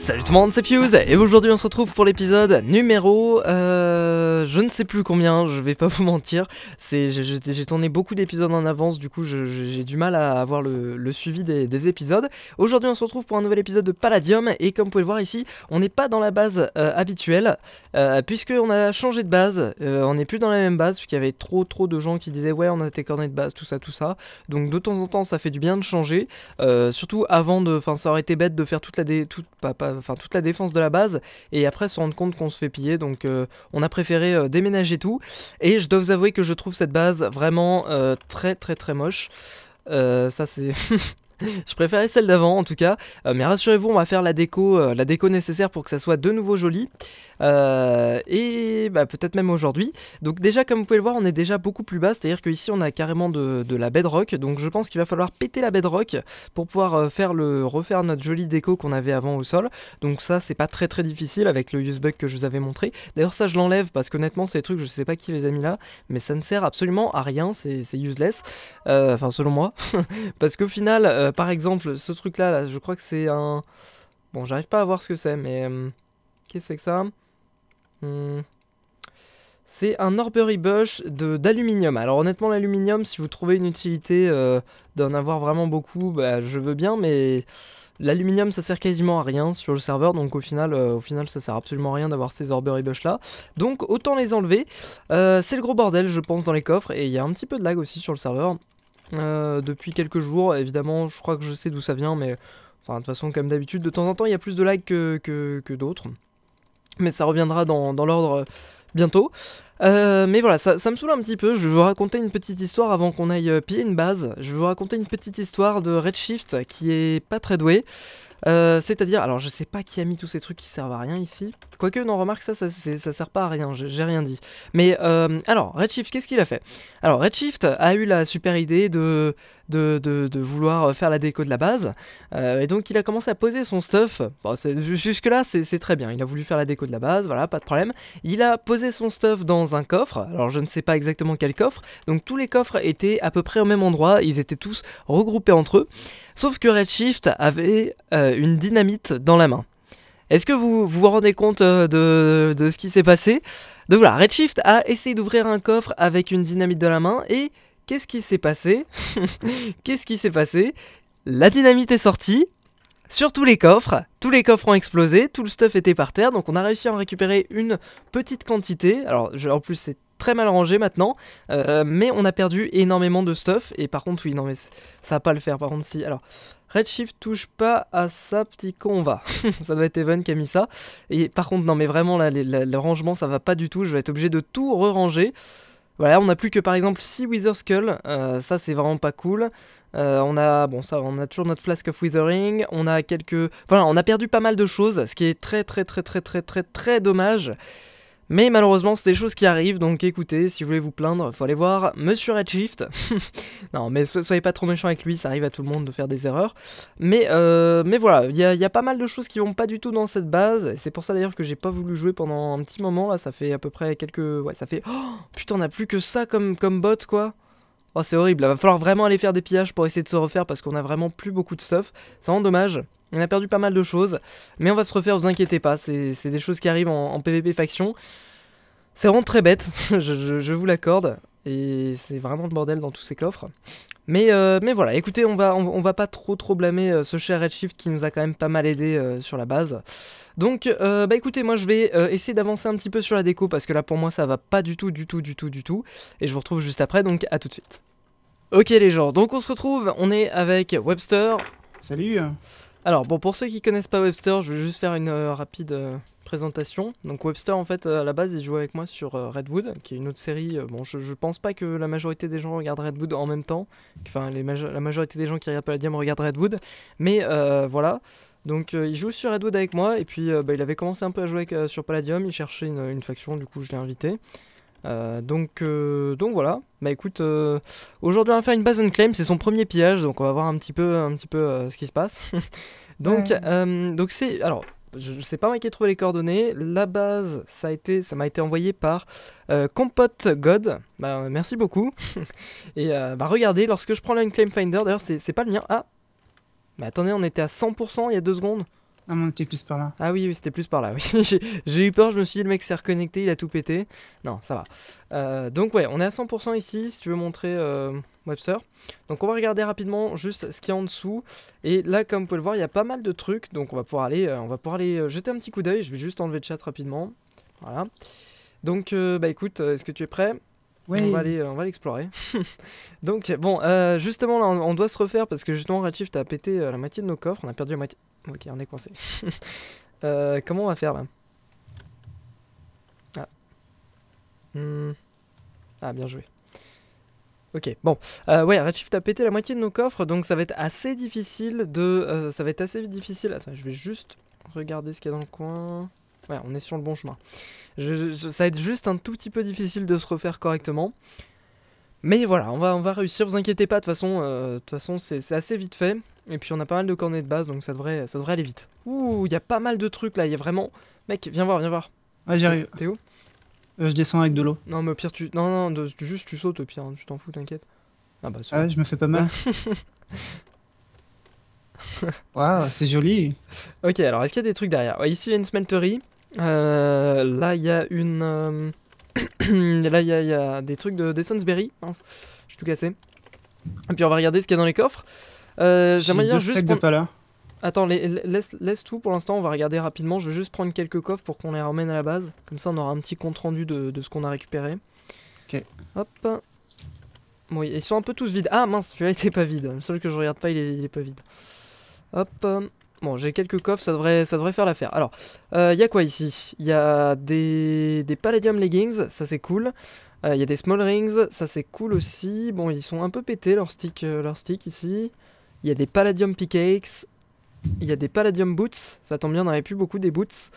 Salut tout le monde, c'est Fuse et aujourd'hui on se retrouve pour l'épisode numéro... Euh, je ne sais plus combien, je vais pas vous mentir. J'ai tourné beaucoup d'épisodes en avance, du coup j'ai du mal à avoir le, suivi des, épisodes. Aujourd'hui on se retrouve pour un nouvel épisode de Palladium et comme vous pouvez le voir ici, on n'est pas dans la base euh, habituelle, euh, puisqu'on a changé de base, euh, on n'est plus dans la même base, puisqu'il y avait trop trop de gens qui disaient ouais on a été corné de base, tout ça, tout ça. Donc de temps en temps ça fait du bien de changer, surtout avant de... Enfin ça aurait été bête de faire toute la... Dé, toute, pas, pas enfin, toute la défense de la base et après se rendre compte qu'on se fait piller. Donc euh, on a préféré euh, déménager tout. Et je dois vous avouer que je trouve cette base vraiment euh, très très très moche. ça c'est... je préférais celle d'avant en tout cas. Euh, mais rassurez-vous, on va faire la déco, euh, la déco nécessaire pour que ça soit de nouveau joli. Euh, et bah, peut-être même aujourd'hui. Donc déjà, comme vous pouvez le voir, on est déjà beaucoup plus bas. C'est-à-dire qu'ici, on a carrément de, la bedrock. Donc je pense qu'il va falloir péter la bedrock pour pouvoir faire le, refaire notre jolie déco qu'on avait avant au sol. Donc ça, c'est pas très très difficile avec le use que je vous avais montré. D'ailleurs, ça, je l'enlève parce qu'honnêtement, ces trucs, je sais pas qui les a mis là, mais ça ne sert absolument à rien. C'est useless. Enfin, selon moi. parce qu'au final euh, par exemple, ce truc-là, je crois que c'est un... Bon, j'arrive pas à voir ce que c'est, mais... Euh, qu'est-ce que c'est que ça hmm. C'est un Orberry Bush d'aluminium. Alors honnêtement, l'aluminium, si vous trouvez une utilité euh, d'en avoir vraiment beaucoup, bah, je veux bien, mais l'aluminium, ça sert quasiment à rien sur le serveur, donc au final, au final ça sert absolument à rien d'avoir ces Orberry Bush là. Donc autant les enlever. C'est le gros bordel, je pense, dans les coffres, et il y a un petit peu de lag aussi sur le serveur. Euh, depuis quelques jours. Évidemment, je crois que je sais d'où ça vient, mais enfin, de toute façon, comme d'habitude, de temps en temps, il y a plus de likes que, que, d'autres. Mais ça reviendra dans, dans l'ordre euh, bientôt. Euh, mais voilà, ça, ça, me saoule un petit peu. Je vais vous raconter une petite histoire avant qu'on aille piller une base. Je vais vous raconter une petite histoire de Redshift qui est pas très doué. Euh, c'est-à-dire, alors je sais pas qui a mis tous ces trucs qui servent à rien ici. Quoique, non, remarque, ça, ça, ça sert pas à rien, j'ai rien dit. Mais euh, alors, Redshift, qu'est-ce qu'il a fait Alors, Redshift a eu la super idée de, de, de, vouloir faire la déco de la base. Euh, et donc, il a commencé à poser son stuff. Jusque-là, c'est très bien. Il a voulu faire la déco de la base, voilà, pas de problème. Il a posé son stuff dans un coffre. Alors, je ne sais pas exactement quel coffre. Donc, tous les coffres étaient à peu près au même endroit. Ils étaient tous regroupés entre eux. Sauf que Redshift avait. Euh, une dynamite dans la main. Est-ce que vous, vous, rendez compte euh, de, ce qui s'est passé Donc voilà, Redshift a essayé d'ouvrir un coffre avec une dynamite dans la main et qu'est-ce qui s'est passé Qu'est-ce qui s'est passé La dynamite est sortie sur tous les coffres, tous les coffres ont explosé, tout le stuff était par terre, donc on a réussi à en récupérer une petite quantité. Alors je, en plus c'est très mal rangé maintenant, euh, mais on a perdu énormément de stuff, et par contre, oui, non, mais ça va pas le faire, par contre, si, alors... Redshift touche pas à ça, petit con, va. ça doit être Evan qui a mis ça. Et par contre, non, mais vraiment, là, le rangement, ça va pas du tout. Je vais être obligé de tout re-ranger. Voilà, on a plus que par exemple 6 Wither Skull, euh, ça c'est vraiment pas cool. Euh, on a bon ça, on a toujours notre Flask of Withering, on a quelques, voilà, on a perdu pas mal de choses, ce qui est très très très très très très très dommage. Mais malheureusement, c'est des choses qui arrivent, donc écoutez, si vous voulez vous plaindre, faut aller voir Monsieur Redshift. non, mais soyez pas trop méchant avec lui, ça arrive à tout le monde de faire des erreurs. Mais, euh, mais voilà, il y, a pas mal de choses qui vont pas du tout dans cette base. C'est pour ça d'ailleurs que j'ai pas voulu jouer pendant un petit moment, là, ça fait à peu près quelques... Ouais, ça fait... Oh, putain, on a plus que ça comme, comme bot, quoi Oh, c'est horrible, il va falloir vraiment aller faire des pillages pour essayer de se refaire parce qu'on a vraiment plus beaucoup de stuff. C'est vraiment dommage. On a perdu pas mal de choses, mais on va se refaire, vous inquiétez pas, c'est des choses qui arrivent en, PvP faction. C'est vraiment très bête, je, je, vous l'accorde, et c'est vraiment le bordel dans tous ces coffres. Mais, euh, mais voilà, écoutez, on va, on, va pas trop trop blâmer euh, ce cher Redshift qui nous a quand même pas mal aidé euh, sur la base. Donc, bah écoutez, moi je vais essayer d'avancer un petit peu sur la déco parce que là pour moi ça va pas du tout, du tout, du tout, du tout. Et je vous retrouve juste après, donc à tout de suite. Ok les gens, donc on se retrouve, on est avec Webster. Salut alors, bon, pour ceux qui connaissent pas Webster, je vais juste faire une euh, rapide euh, présentation. Donc, Webster, en fait, euh, à la base, il jouait avec moi sur Redwood, qui est une autre série. bon, je, je, pense pas que la majorité des gens regardent Redwood en même temps. Enfin, la majorité des gens qui regardent Palladium regardent Redwood. Mais voilà. Donc, il joue sur Redwood avec moi, et puis bah, il avait commencé un peu à jouer sur Palladium. Il cherchait une, une faction, du coup, je l'ai invité. Euh, donc, euh, donc voilà. Bah écoute, euh, aujourd'hui on va faire une base on claim, c'est son premier pillage, donc on va voir un petit peu, un petit peu ce qui se passe. donc, donc c'est, alors, je sais pas moi qui ai trouvé les coordonnées. La base, ça a été, ça m'a été envoyé par Compote God. Bah, merci beaucoup. Et bah regardez, lorsque je prends la claim finder, d'ailleurs c'est pas le mien. Ah, mais attendez, on était à 100% il y a deux secondes. Ah, on c'était plus par là. Ah oui, c'était plus par là. J'ai eu peur, je me suis dit, le mec s'est reconnecté, il a tout pété. Non, ça va. Euh, donc, ouais, on est à 100% ici, si tu veux montrer euh, Webster. Donc, on va regarder rapidement juste ce qu'il y a en dessous. Et là, comme vous pouvez le voir, il y a pas mal de trucs. Donc, on va pouvoir aller, euh, on va pouvoir jeter un petit coup d'œil. Je vais juste enlever le chat rapidement. Voilà. Donc, bah écoute, est-ce que tu es prêt oui. On va aller, on va l'explorer. donc bon, justement là, on, doit se refaire parce que justement Redshift a pété la moitié de nos coffres, on a perdu la moitié. Ok, on est coincé. Euh, comment on va faire là ah. Hmm. ah. bien joué. Ok, bon. Euh, ouais, Redshift a pété la moitié de nos coffres, donc ça va être assez difficile de... Euh, ça va être assez difficile... Attends, je vais juste regarder ce qu'il y a dans le coin. Ouais, on est sur le bon chemin. ça va être juste un tout petit peu difficile de se refaire correctement. Mais voilà, on va, on va réussir, vous inquiétez pas, de toute façon, euh, toute façon c'est assez vite fait. Et puis on a pas mal de cornets de base, donc ça devrait, ça devrait aller vite. Ouh, il y a pas mal de trucs là, il y a vraiment... Mec, viens voir, viens voir. Ouais, j'arrive. T'es où euh, Je descends avec de l'eau. Non, mais pire, tu... Non, non, juste tu sautes, pire, hein, tu t'en fous, t'inquiète. Ah bah ah ouais, je me fais pas mal. Waouh, c'est joli. Ok, alors est-ce qu'il y a des trucs derrière ouais, Ici, il y a une smelterie. Euh, là, il y a une... Euh, là, il y, a des trucs de des Sunsberry. Je suis tout cassé. Et puis on va regarder ce qu'il y a dans les coffres. Euh, j'aimerais dire juste. Attends, laisse, tout pour l'instant, on va regarder rapidement. Je vais juste prendre quelques coffres pour qu'on les ramène à la base. Comme ça, on aura un petit compte rendu de, ce qu'on a récupéré. Ok. Hop. Bon, ils sont un peu tous vides. Ah mince, celui-là était pas vide. Le seul que je regarde pas, il est, pas vide. Hop. Bon, j'ai quelques coffres, ça devrait, ça devrait faire l'affaire. Alors, il euh, y a quoi ici Il y a des, des Palladium Leggings, ça c'est cool. Il euh, y a des Small Rings, ça c'est cool aussi. Bon, ils sont un peu pétés, leurs sticks leur stick ici. Il y a des Palladium Pickaxe. Il y a des Palladium Boots. Ça tombe bien, on avait plus beaucoup des Boots.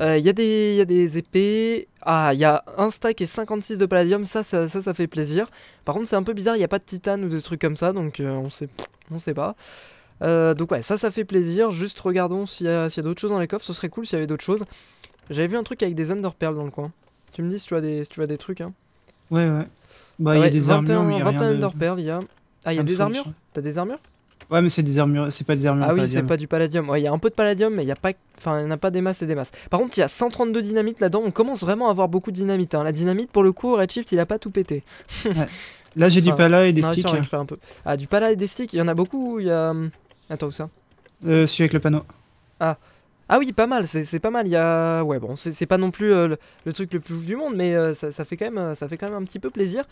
il y, a des, il a des épées. Ah, il y a un stack et 56 de Palladium. Ça, ça, ça, fait plaisir. Par contre, c'est un peu bizarre. Il n'y a pas de titane ou de trucs comme ça. Donc, on sait, on sait pas. donc ouais, ça, ça fait plaisir. Juste regardons s'il y a, d'autres choses dans les coffres. Ce serait cool s'il y avait d'autres choses. J'avais vu un truc avec des underpearls dans le coin. Tu me dis si tu as des, tu as des trucs. Hein. Ouais, ouais. Bah, il y a des armures. y a 21 Underpearls, il y a. Ah, il y a des armures T'as des armures Ouais, mais c'est des armures, c'est pas des armures. Ah oui, c'est pas du palladium. il y a un peu de palladium, mais il y a pas, enfin, il a pas des masses et des masses. Par contre, il y a 132 dynamites là-dedans. On commence vraiment à avoir beaucoup de dynamite. Hein. La dynamite, pour le coup, Redshift, il a pas tout pété. Là, j'ai du pala et des sticks. un peu. Ah, du pala et des sticks, il y en a beaucoup. Il y a. Hum, attends, où ça euh, Celui avec le panneau. Ah. Ah oui, pas mal, c'est pas mal. Il y Ouais, bon, c'est pas non plus euh, le, truc le plus du monde, mais euh, ça, fait quand même, euh, ça fait quand même un petit peu plaisir.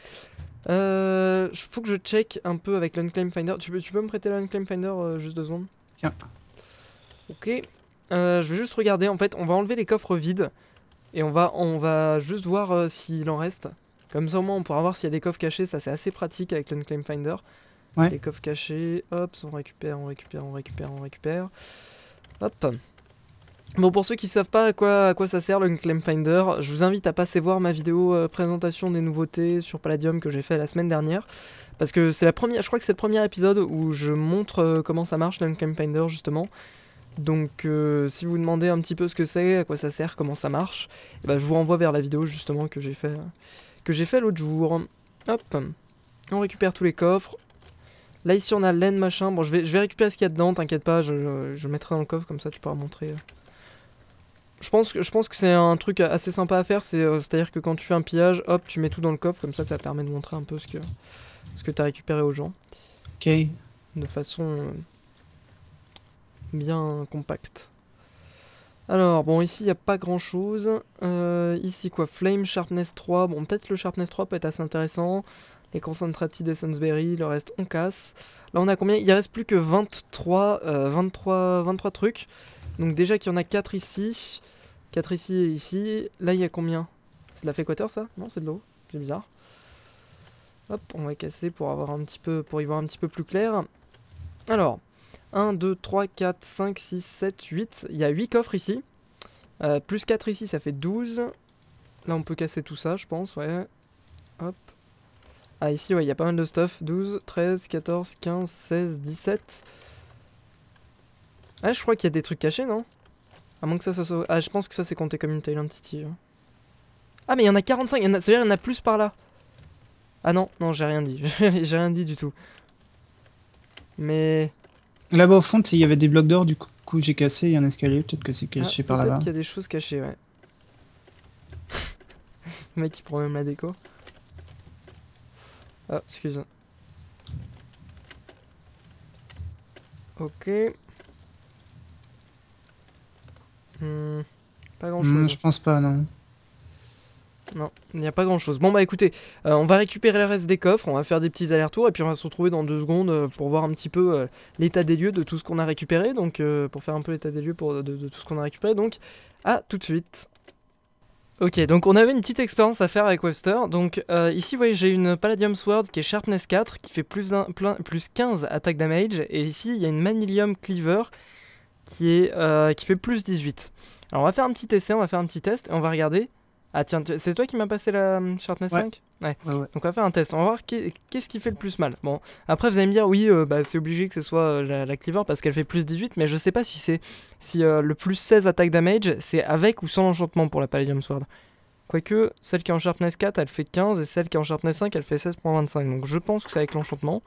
Il faut que je check un peu avec l'Unclaim Finder. Tu peux, tu peux me prêter l'Unclaim Finder juste deux secondes Tiens. Ok. je vais juste regarder. En fait, on va enlever les coffres vides. Et on va, on va juste voir s'il en reste. Comme ça, au moins, on pourra voir s'il y a des coffres cachés. Ça, c'est assez pratique avec l'Unclaim Finder. Les coffres cachés. Hop, on récupère, on récupère, on récupère, on récupère. Hop. Bon, pour ceux qui ne savent pas à quoi, ça sert le Claim Finder, je vous invite à passer voir ma vidéo euh, présentation des nouveautés sur Palladium que j'ai fait la semaine dernière. Parce que c'est la première, je crois que c'est le premier épisode où je montre euh, comment ça marche le Finder justement. Donc euh, si vous demandez un petit peu ce que c'est, à quoi ça sert, comment ça marche, eh ben, je vous renvoie vers la vidéo justement que j'ai fait, que fait l'autre jour. Hop, on récupère tous les coffres. Là ici on a laine machin, bon je vais, récupérer ce qu'il y a dedans, t'inquiète pas, je, je, mettrai dans le coffre comme ça tu pourras montrer je pense que, je pense que c'est un truc assez sympa à faire, euh, c'est-à-dire que quand tu fais un pillage, hop, tu mets tout dans le coffre, comme ça, ça permet de montrer un peu ce que, ce que tu as récupéré aux gens. Ok. De façon euh, bien compacte. Alors, bon, ici, il n'y a pas grand-chose. Euh, ici, quoi Flame, Sharpness 3. Bon, peut-être le Sharpness 3 peut être assez intéressant. Les Concentrati des Sunsberry, le reste, on casse. Là, on a combien Il reste plus que 23, 23, 23 trucs. Donc déjà qu'il y en a 4 ici, 4 ici et ici. Là, il y a combien C'est de la féquateur, ça Non, c'est de l'eau. C'est bizarre. Hop, on va casser pour, avoir un petit peu, pour y voir un petit peu plus clair. Alors, 1, 2, 3, 4, 5, 6, 7, 8. Il y a 8 coffres ici. Euh, plus 4 ici, ça fait 12. Là, on peut casser tout ça, je pense, ouais. Hop. Ah, ici, ouais, il y a pas mal de stuff. 12, 13, 14, 15, 16, 17. Ah, je crois qu'il y a des trucs cachés, non À moins que ça soit... ah, je pense que ça, c'est compté comme une Thailand City. Hein. Ah, mais il y en a 45, cest dire il y en a plus par là. Ah non, non, j'ai rien dit. j'ai rien dit du tout. Mais... Là-bas au fond, il y avait des blocs d'or, du coup, j'ai cassé, il y a un escalier, peut-être que c'est caché ah, par là-bas. Il y a des choses cachées, ouais. Le mec, il prend même la déco. Ah, excuse. Ok. Hmm, pas grand chose. je pense pas, non. Non, il n'y a pas grand chose. Bon, bah écoutez, euh, on va récupérer le reste des coffres, on va faire des petits allers-retours et puis on va se retrouver dans deux secondes euh, pour voir un petit peu euh, l'état des lieux de tout ce qu'on a récupéré. Donc, pour faire un peu l'état des lieux de, tout ce qu'on a récupéré. Donc, à tout de suite. Ok, donc on avait une petite expérience à faire avec Webster. Donc ici, vous voyez, j'ai une Palladium Sword qui est Sharpness 4, qui fait plus, un, plus 15 attaque damage. Et ici, il y a une Manilium Cleaver qui, est, euh, qui fait plus 18. Alors on va faire un petit essai, on va faire un petit test et on va regarder. Ah tiens, c'est toi qui m'as passé la hum, Sharpness 5 ouais. Donc on va faire un test, on va voir qu'est-ce qui fait le plus mal. Bon, après vous allez me dire, oui, euh, bah, c'est obligé que ce soit euh, la, cleaver parce qu'elle fait plus 18, mais je sais pas si c'est si le plus 16 attaque damage, c'est avec ou sans l'enchantement pour la Palladium Sword. Quoique, celle qui est en Sharpness 4, elle fait 15, et celle qui est en Sharpness 5, elle fait 16.25. Donc je pense que c'est avec l'enchantement,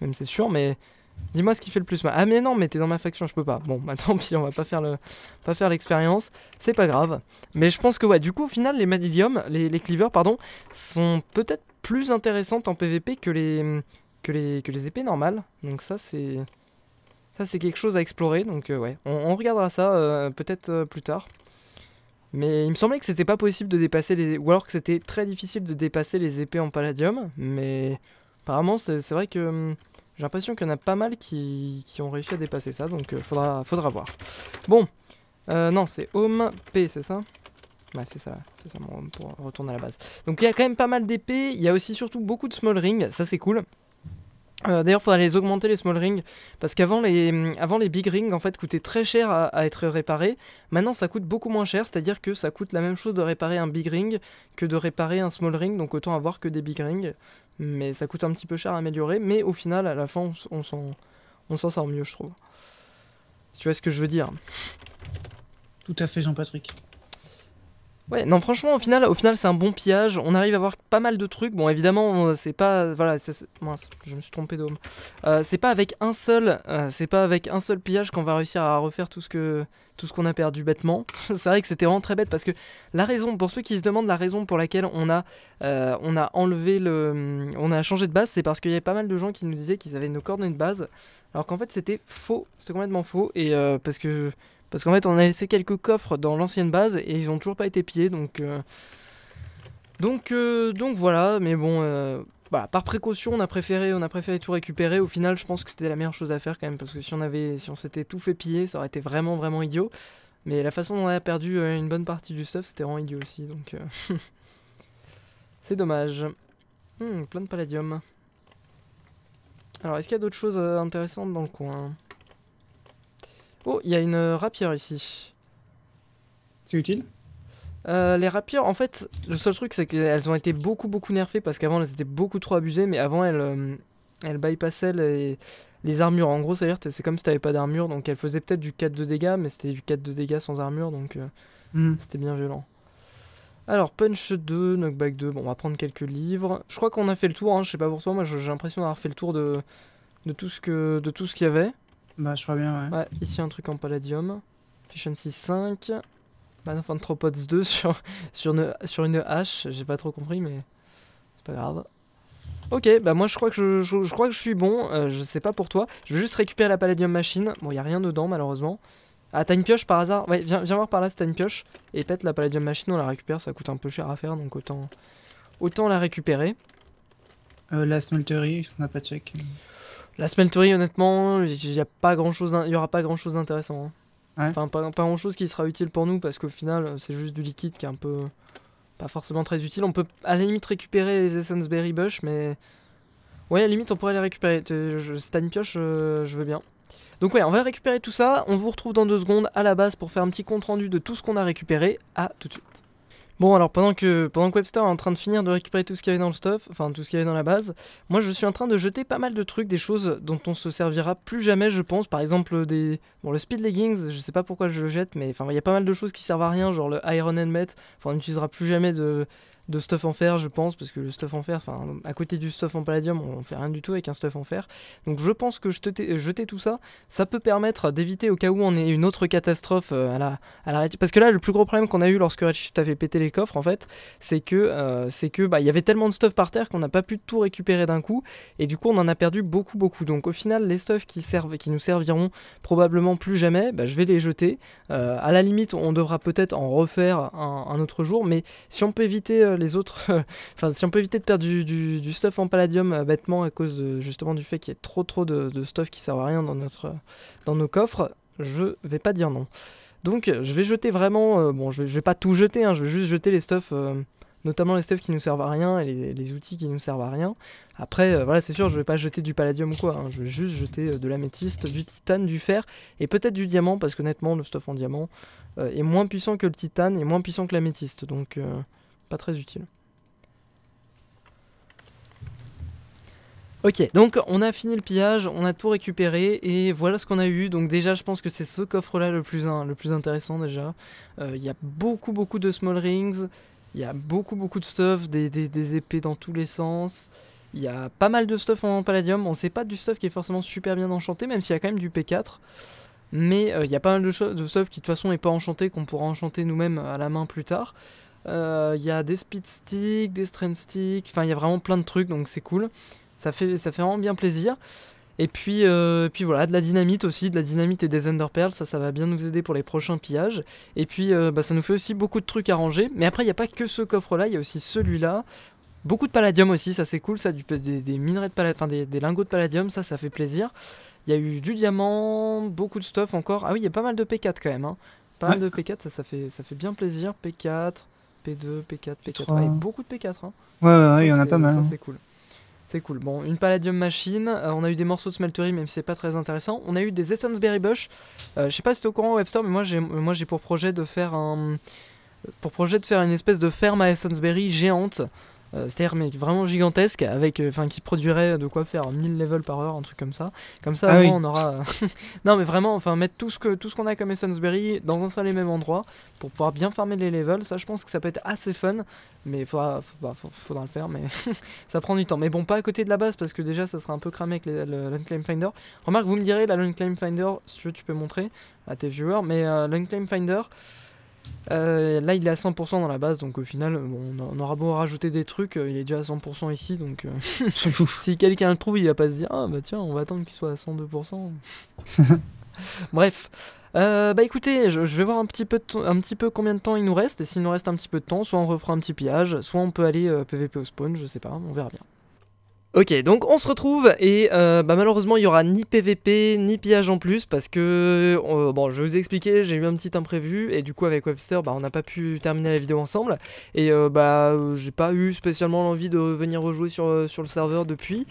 même c'est sûr, mais Dis-moi ce qui fait le plus mal. Ah mais non, mais t'es dans ma faction, je peux pas. Bon, bah tant pis, on va pas faire le, pas faire l'expérience. C'est pas grave. Mais je pense que ouais, du coup au final les Madilium, les, les cleavers pardon, sont peut-être plus intéressantes en PVP que les que les que les épées normales. Donc ça c'est ça c'est quelque chose à explorer. Donc euh, ouais, on, regardera ça euh, peut-être euh, plus tard. Mais il me semblait que c'était pas possible de dépasser les ou alors que c'était très difficile de dépasser les épées en palladium. Mais apparemment c'est vrai que hum, j'ai l'impression qu'il y en a pas mal qui, ont réussi à dépasser ça, donc euh, faudra, faudra voir. Bon, euh, non, c'est Home P, c'est ça Ouais, c'est ça, c'est ça mon home pour retourner à la base. Donc il y a quand même pas mal d'épées, il y a aussi surtout beaucoup de small ring, ça c'est cool. Euh, d'ailleurs, il faudra les augmenter les small rings parce qu'avant les, avant les big rings en fait coûtaient très cher à, être réparés. Maintenant, ça coûte beaucoup moins cher, c'est-à-dire que ça coûte la même chose de réparer un big ring que de réparer un small ring, donc autant avoir que des big rings. Mais ça coûte un petit peu cher à améliorer, mais au final, à la fin, on, on s'en sort mieux, je trouve. tu vois ce que je veux dire. Tout à fait, Jean-Patrick. Ouais, non, franchement, au final, au final, c'est un bon pillage. On arrive à voir pas mal de trucs. Bon, évidemment, euh, c'est pas, voilà, je me suis trompé d'homme. Euh, c'est pas avec un seul, euh, c'est pas avec un seul pillage qu'on va réussir à refaire tout ce que, tout ce qu'on a perdu bêtement. c'est vrai que c'était vraiment très bête parce que la raison, pour ceux qui se demandent la raison pour laquelle on a, on a enlevé le, on a changé de base, c'est parce qu'il y avait pas mal de gens qui nous disaient qu'ils avaient nos coordonnées de base, alors qu'en fait, c'était faux, c'était complètement faux, et parce que parce qu'en fait, on a laissé quelques coffres dans l'ancienne base et ils ont toujours pas été pillés. Donc, euh, donc, euh, donc voilà. Mais bon, euh, bah, par précaution, on a préféré, on a préféré tout récupérer. Au final, je pense que c'était la meilleure chose à faire quand même, parce que si on avait, si on s'était tout fait piller, ça aurait été vraiment, vraiment idiot. Mais la façon dont on a perdu une bonne partie du stuff, c'était vraiment idiot aussi. Donc, c'est dommage. Hmm, plein de palladium. Alors, est-ce qu'il y a d'autres choses intéressantes dans le coin Oh, il y a une rapière ici. C'est utile euh, les rapières, en fait, le seul truc c'est qu'elles ont été beaucoup beaucoup nerfées parce qu'avant elles étaient beaucoup trop abusées, mais avant elles, euh, elles bypassaient les, armures. En gros, c'est-à-dire c'est comme si t'avais pas d'armure, donc elles faisaient peut-être du 4 de dégâts, mais c'était du 4 de dégâts sans armure, donc euh, hmm. c'était bien violent. Alors, Punch 2, Knockback 2, bon, on va prendre quelques livres. Je crois qu'on a fait le tour, hein, je sais pas pour toi, moi j'ai l'impression d'avoir fait le tour de, de tout ce qu'il y avait. Bah, je crois bien, ouais. Ouais, ici un truc en palladium. Efficiency 5. Man of Anthropods 2 sur, sur, une, sur une hache. J'ai pas trop compris, mais c'est pas grave. Ok, bah moi je crois que je, crois que je suis bon. Euh, je sais pas pour toi. Je veux juste récupérer la palladium machine. Bon, y a rien dedans, malheureusement. Ah, t'as une pioche par hasard Ouais, viens, viens voir par là si t'as une pioche. Et pète la palladium machine, on la récupère. Ça coûte un peu cher à faire, donc autant, autant la récupérer. Euh, la smelterie, on a pas de check. La semaine honnêtement, il n'y aura pas grand chose d'intéressant. Hein. Enfin, pas, grand chose qui sera utile pour nous parce qu'au final, c'est juste du liquide qui est un peu. Euh, pas forcément très utile. On peut à la limite récupérer les Essence Berry Bush, mais. Ouais, à la limite, on pourrait les récupérer. Euh, Stan Pioche, euh, je veux bien. Donc, ouais, on va récupérer tout ça. On vous retrouve dans deux secondes à la base pour faire un petit compte rendu de tout ce qu'on a récupéré. À tout de suite. Bon, alors pendant que, pendant que Webster est en train de finir de récupérer tout ce qu'il y avait dans le stuff, enfin tout ce qu'il y avait dans la base, moi je suis en train de jeter pas mal de trucs, des choses dont on se servira plus jamais, je pense. Par exemple, des. Bon, le Speed Leggings, je sais pas pourquoi je le jette, mais enfin, il y a pas mal de choses qui servent à rien, genre le Iron Helmet, enfin, on n'utilisera plus jamais de, de stuff en fer, je pense, parce que le stuff en fer, enfin, à côté du stuff en palladium, on fait rien du tout avec un stuff en fer. Donc je pense que jeter, jeter tout ça, ça peut permettre d'éviter au cas où on ait une autre catastrophe euh, à la, à Parce que là, le plus gros problème qu'on a eu lorsque Redshift avait pété les coffres, en fait, c'est que euh, c'est que bah il y avait tellement de stuff par terre qu'on n'a pas pu tout récupérer d'un coup, et du coup on en a perdu beaucoup beaucoup. Donc au final, les stuff qui servent, qui nous serviront probablement plus jamais, bah, je vais les jeter. Euh, à la limite, on devra peut-être en refaire un, autre jour, mais si on peut éviter les autres. Enfin, si on peut éviter de perdre du, stuff en palladium euh, bêtement à cause justement du fait qu'il y ait trop trop de, stuff qui sert à rien dans, notre, dans nos coffres, je vais pas dire non. Donc je vais jeter vraiment, euh, bon je vais, vais, pas tout jeter, hein, je vais juste jeter les stuff euh, notamment les stuff qui nous servent à rien et les, outils qui nous servent à rien. Après voilà c'est sûr je vais pas jeter du palladium ou quoi, hein, je vais juste jeter de l'améthyste, du titane, du fer et peut-être du diamant parce qu'honnêtement le stuff en diamant est moins puissant que le titane et moins puissant que l'améthyste donc... Pas très utile. Ok, donc on a fini le pillage, on a tout récupéré et voilà ce qu'on a eu. Donc déjà je pense que c'est ce coffre-là le, plus le plus intéressant déjà. Il euh, y a beaucoup beaucoup de small rings, il y a beaucoup beaucoup de stuff, des, épées dans tous les sens. Il y a pas mal de stuff en palladium, on sait pas du stuff qui est forcément super bien enchanté, même s'il y a quand même du P4. Mais il euh, y a pas mal de, de stuff qui de toute façon n'est pas enchanté, qu'on pourra enchanter nous-mêmes à la main plus tard. Il euh, y a des speed sticks, des strength sticks, enfin il y a vraiment plein de trucs donc c'est cool. Ça fait, ça fait vraiment bien plaisir. Et puis, euh, puis voilà, de la dynamite aussi, de la dynamite et des underpearls, ça, ça va bien nous aider pour les prochains pillages. Et puis, euh, bah, ça nous fait aussi beaucoup de trucs à ranger. Mais après, il n'y a pas que ce coffre-là, il y a aussi celui-là. Beaucoup de palladium aussi, ça c'est cool, ça, du, des, minerais de palladium, enfin des, lingots de palladium, ça, ça fait plaisir. Il y a eu du diamant, beaucoup de stuff encore. Ah oui, il y a pas mal de P4 quand même. Hein. Pas mal de P4, ça, ça, fait, ça fait bien plaisir. P4, P2, P4, P4. beaucoup de P4. Hein. Ouais, ouais, il y en a pas mal. Hein. c'est cool. C'est cool. Bon, une Palladium Machine. Euh, on a eu des morceaux de Smeltery, même si c'est pas très intéressant. On a eu des essenceberry Bush. Euh, je sais pas si es au courant, Webstore, mais moi j'ai, euh, moi j'ai pour projet de faire un. Pour projet de faire une espèce de ferme à Essence géante. Euh, c'est-à-dire mais vraiment gigantesque avec euh, enfin qui produirait de quoi faire 1000 levels par heure un truc comme ça comme ça ah on aura non mais vraiment enfin mettre tout ce que tout ce qu'on a comme Essence dans un seul et même endroit pour pouvoir bien farmer les levels ça je pense que ça peut être assez fun mais bah, faudra, le faire mais ça prend du temps mais bon pas à côté de la base parce que déjà ça sera un peu cramé avec l'Unclaim Finder remarque vous me direz la Unclaim Finder si tu veux tu peux montrer à tes viewers mais euh, l'Unclaim Finder euh, là, il est à 100% dans la base, donc au final, on aura beau rajouter des trucs, euh, il est déjà à 100% ici, donc euh, si quelqu'un le trouve, il va pas se dire ah bah tiens, on va attendre qu'il soit à 102%. Bref. bah écoutez, je, vais voir un petit, peu un petit peu combien de temps il nous reste, et s'il nous reste un petit peu de temps, soit on refera un petit pillage, soit on peut aller PVP au spawn, je sais pas, on verra bien. Ok, donc on se retrouve et euh, bah, malheureusement il n'y aura ni PVP ni pillage en plus parce que euh, bon je vais vous expliquer j'ai eu un petit imprévu et du coup avec Webster bah, on n'a pas pu terminer la vidéo ensemble et euh, bah j'ai pas eu spécialement l'envie de venir rejouer sur, sur le serveur depuis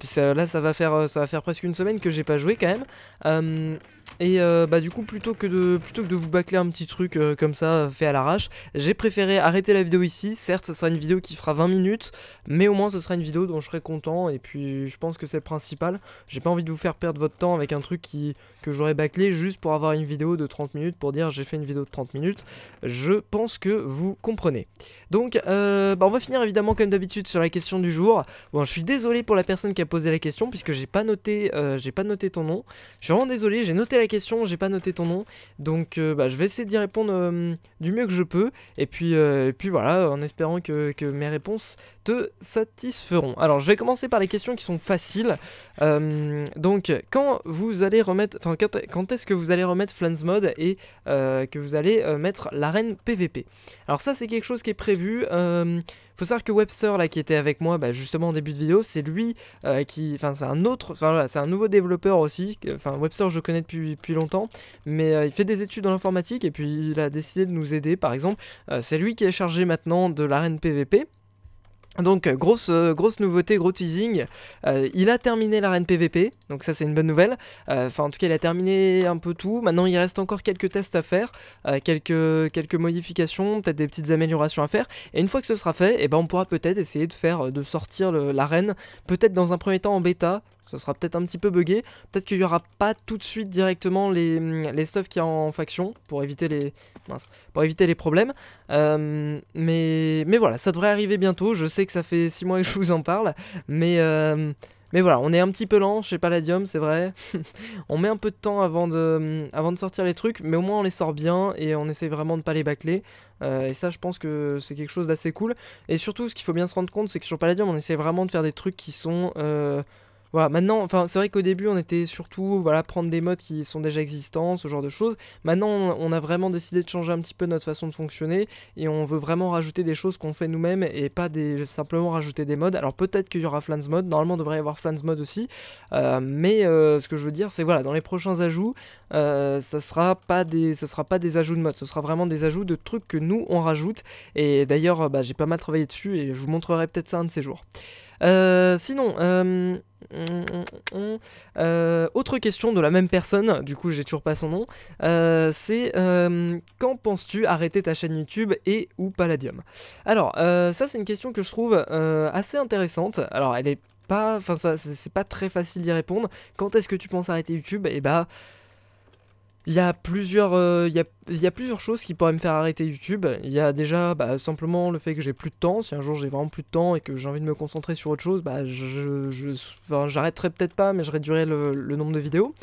puis là ça va faire ça va faire presque une semaine que j'ai pas joué quand même et euh, bah du coup plutôt que de plutôt que de vous bâcler un petit truc euh, comme ça euh, fait à l'arrache, j'ai préféré arrêter la vidéo ici. Certes, ce sera une vidéo qui fera 20 minutes, mais au moins ce sera une vidéo dont je serai content et puis je pense que c'est le principal. J'ai pas envie de vous faire perdre votre temps avec un truc qui que j'aurais bâclé juste pour avoir une vidéo de 30 minutes pour dire j'ai fait une vidéo de 30 minutes. Je pense que vous comprenez. Donc bah, on va finir évidemment comme d'habitude sur la question du jour. Bon, je suis désolé pour la personne qui a posé la question puisque j'ai pas noté j'ai pas noté ton nom. Je suis vraiment désolé, j'ai noté la question, j'ai pas noté ton nom, donc euh, bah, je vais essayer d'y répondre euh, du mieux que je peux, et puis, euh, puis voilà, en espérant que, mes réponses te satisferont. Alors je vais commencer par les questions qui sont faciles. donc quand vous allez remettre, enfin quand, est-ce que vous allez remettre Flansmod Mode et que vous allez mettre l'arène PVP Alors ça c'est quelque chose qui est prévu. Faut savoir que Webster, là, qui était avec moi, bah, justement en début de vidéo, c'est lui euh, qui, enfin, c'est un autre, enfin voilà, c'est un nouveau développeur aussi. Enfin, Webster, je connais depuis, depuis longtemps, mais euh, il fait des études dans l'informatique et puis il a décidé de nous aider. Par exemple, euh, c'est lui qui est chargé maintenant de l'arène PVP. Donc euh, grosse, euh, grosse nouveauté, gros teasing, euh, il a terminé l'arène PVP, donc ça c'est une bonne nouvelle, enfin en tout cas il a terminé un peu tout, maintenant il reste encore quelques tests à faire, quelques, quelques modifications, peut-être des petites améliorations à faire, et une fois que ce sera fait, eh ben, on pourra peut-être essayer de faire, de sortir l'arène, peut-être dans un premier temps en bêta, ça sera peut-être un petit peu buggé. Peut-être qu'il n'y aura pas tout de suite directement les, les qu'il y a en faction pour éviter les, pour éviter les problèmes. Euh, mais, mais voilà, ça devrait arriver bientôt. Je sais que ça fait 6 mois que je vous en parle. Mais, euh, mais voilà, on est un petit peu lent chez Palladium, c'est vrai. on met un peu de temps avant de, avant de sortir les trucs, mais au moins on les sort bien et on essaie vraiment de ne pas les bâcler. Euh, et ça, je pense que c'est quelque chose d'assez cool. Et surtout, ce qu'il faut bien se rendre compte, c'est que sur Palladium, on essaie vraiment de faire des trucs qui sont voilà, maintenant, enfin, c'est vrai qu'au début, on était surtout, voilà, prendre des modes qui sont déjà existants, ce genre de choses. Maintenant, on a vraiment décidé de changer un petit peu notre façon de fonctionner et on veut vraiment rajouter des choses qu'on fait nous-mêmes et pas simplement rajouter des modes. Alors peut-être qu'il y aura Flans Mode, normalement, il devrait y avoir Flans Mode aussi, euh, mais euh, ce que je veux dire, c'est voilà, dans les prochains ajouts, ce euh, ne sera pas des, sera pas des ajouts de modes, ce sera vraiment des ajouts de trucs que nous on rajoute. Et d'ailleurs, bah, j'ai pas mal travaillé dessus et je vous montrerai peut-être ça un de ces jours. Euh, sinon, euh, euh, autre question de la même personne, du coup j'ai toujours pas son nom, c'est quand penses-tu arrêter ta chaîne YouTube et ou Palladium Alors ça c'est une question que je trouve assez intéressante, alors elle est pas, enfin c'est pas très facile d'y répondre. Quand est-ce que tu penses arrêter YouTube Et eh bah il y, a plusieurs, euh, il, y plusieurs choses qui pourraient me faire arrêter YouTube. Il y a déjà bah, simplement le fait que j'ai plus de temps. Si un jour j'ai vraiment plus de temps et que j'ai envie de me concentrer sur autre chose, bah, je, j'arrêterai peut-être pas, mais je réduirai le, nombre de vidéos.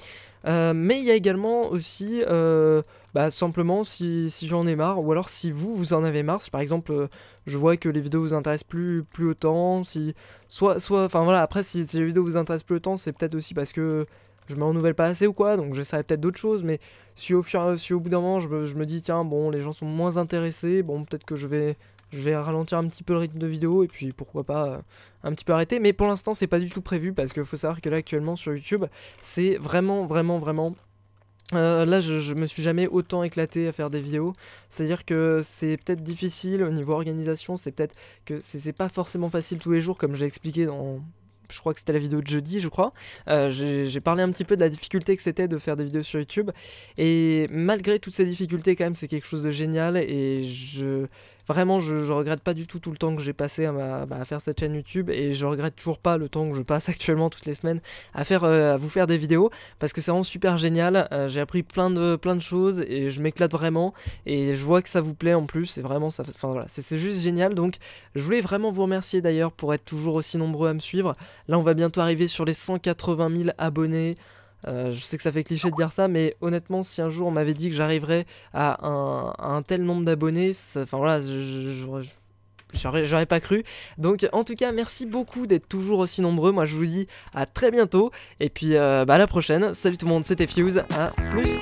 Euh, mais il y a également aussi euh, bah, simplement si, j'en ai marre, ou alors si vous, vous en avez marre, si par exemple je vois que les vidéos vous intéressent plus, plus autant, si soit, soit, enfin voilà, après si, si les vidéos vous intéressent plus autant, c'est peut-être aussi parce que je me renouvelle pas assez ou quoi, donc j'essaierai peut-être d'autres choses, mais si au, fur, si au bout d'un moment je me, dis tiens bon les gens sont moins intéressés, bon peut-être que je vais, je vais ralentir un petit peu le rythme de vidéo et puis pourquoi pas euh, un petit peu arrêter, mais pour l'instant c'est pas du tout prévu parce qu'il faut savoir que là actuellement sur YouTube c'est vraiment vraiment vraiment euh, là, je, me suis jamais autant éclaté à faire des vidéos. C'est-à-dire que c'est peut-être difficile au niveau organisation, c'est peut-être que c'est pas forcément facile tous les jours, comme j'ai expliqué dans, je crois que c'était la vidéo de jeudi, je crois. Euh, j'ai parlé un petit peu de la difficulté que c'était de faire des vidéos sur YouTube. Et malgré toutes ces difficultés, quand même, c'est quelque chose de génial. Et je, Vraiment, je, je, regrette pas du tout tout le temps que j'ai passé bah, à, faire cette chaîne YouTube et je regrette toujours pas le temps que je passe actuellement toutes les semaines à, faire, euh, à vous faire des vidéos parce que c'est vraiment super génial. Euh, j'ai appris plein de, plein de choses et je m'éclate vraiment et je vois que ça vous plaît en plus. C'est vraiment ça. c'est juste génial. Donc, je voulais vraiment vous remercier d'ailleurs pour être toujours aussi nombreux à me suivre. Là, on va bientôt arriver sur les 180 000 abonnés. Euh, je sais que ça fait cliché de dire ça, mais honnêtement, si un jour on m'avait dit que j'arriverais à un, tel nombre d'abonnés, enfin voilà, j'aurais j'aurais pas cru. Donc en tout cas, merci beaucoup d'être toujours aussi nombreux. Moi, je vous dis à très bientôt et puis euh, bah, à la prochaine. Salut tout le monde, c'était Fuse. À plus.